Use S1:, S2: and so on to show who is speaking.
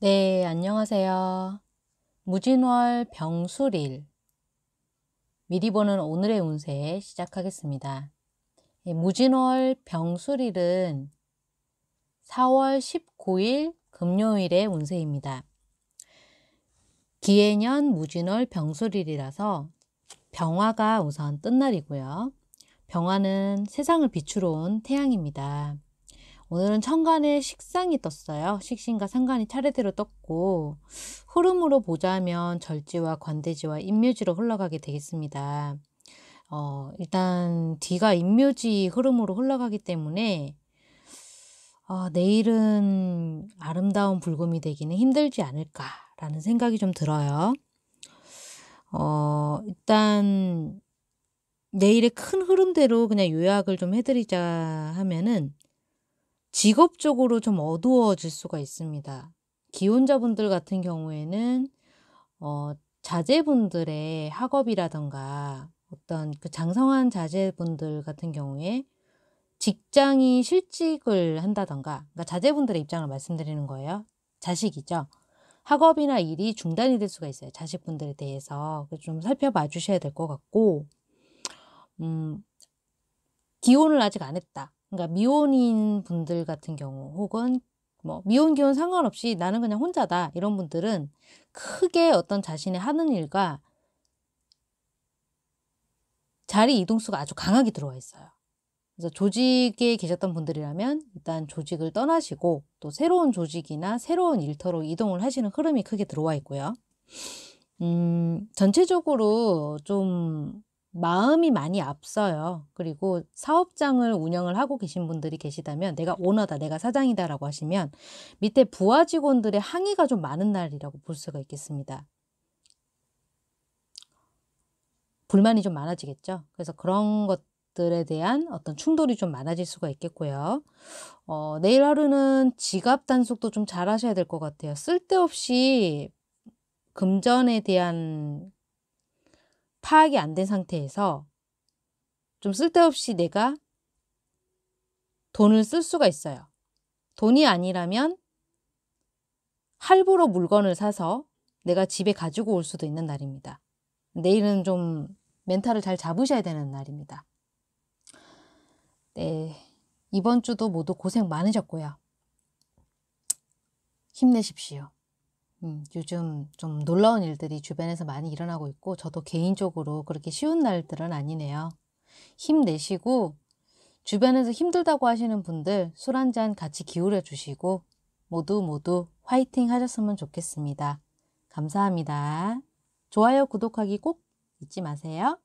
S1: 네, 안녕하세요. 무진월 병술일 미리 보는 오늘의 운세 시작하겠습니다. 예, 무진월 병술일은 4월 19일 금요일의 운세입니다. 기해년 무진월 병술일이라서 병화가 우선 뜬 날이고요. 병화는 세상을 비추러 온 태양입니다. 오늘은 천간에 식상이 떴어요. 식신과 상간이 차례대로 떴고 흐름으로 보자면 절지와 관대지와 인묘지로 흘러가게 되겠습니다. 어, 일단 뒤가 인묘지 흐름으로 흘러가기 때문에 어, 내일은 아름다운 불금이 되기는 힘들지 않을까라는 생각이 좀 들어요. 어, 일단 내일의 큰 흐름대로 그냥 요약을 좀 해드리자 하면은 직업적으로 좀 어두워질 수가 있습니다. 기혼자분들 같은 경우에는 어, 자제분들의 학업이라던가 어떤 그 장성한 자제분들 같은 경우에 직장이 실직을 한다던가 그러니까 자제분들의 입장을 말씀드리는 거예요. 자식이죠. 학업이나 일이 중단이 될 수가 있어요. 자식분들에 대해서 좀 살펴봐 주셔야 될 것 같고 음, 기혼을 아직 안 했다. 그러니까 미혼인 분들 같은 경우 혹은 뭐 미혼 기혼 상관없이 나는 그냥 혼자다 이런 분들은 크게 어떤 자신의 하는 일과 자리 이동수가 아주 강하게 들어와 있어요. 그래서 조직에 계셨던 분들이라면 일단 조직을 떠나시고 또 새로운 조직이나 새로운 일터로 이동을 하시는 흐름이 크게 들어와 있고요. 음, 전체적으로 좀 마음이 많이 앞서요. 그리고 사업장을 운영을 하고 계신 분들이 계시다면 내가 오너다, 내가 사장이다라고 하시면 밑에 부하 직원들의 항의가 좀 많은 날이라고 볼 수가 있겠습니다. 불만이 좀 많아지겠죠. 그래서 그런 것들에 대한 어떤 충돌이 좀 많아질 수가 있겠고요. 어, 내일 하루는 지갑 단속도 좀 잘 하셔야 될 것 같아요. 쓸데없이 금전에 대한 파악이 안 된 상태에서 좀 쓸데없이 내가 돈을 쓸 수가 있어요. 돈이 아니라면 할부로 물건을 사서 내가 집에 가지고 올 수도 있는 날입니다. 내일은 좀 멘탈을 잘 잡으셔야 되는 날입니다. 네. 이번 주도 모두 고생 많으셨고요. 힘내십시오. 음, 요즘 좀 놀라운 일들이 주변에서 많이 일어나고 있고, 저도 개인적으로 그렇게 쉬운 날들은 아니네요. 힘내시고, 주변에서 힘들다고 하시는 분들 술 한잔 같이 기울여 주시고, 모두 모두 화이팅 하셨으면 좋겠습니다. 감사합니다. 좋아요, 구독하기 꼭 잊지 마세요.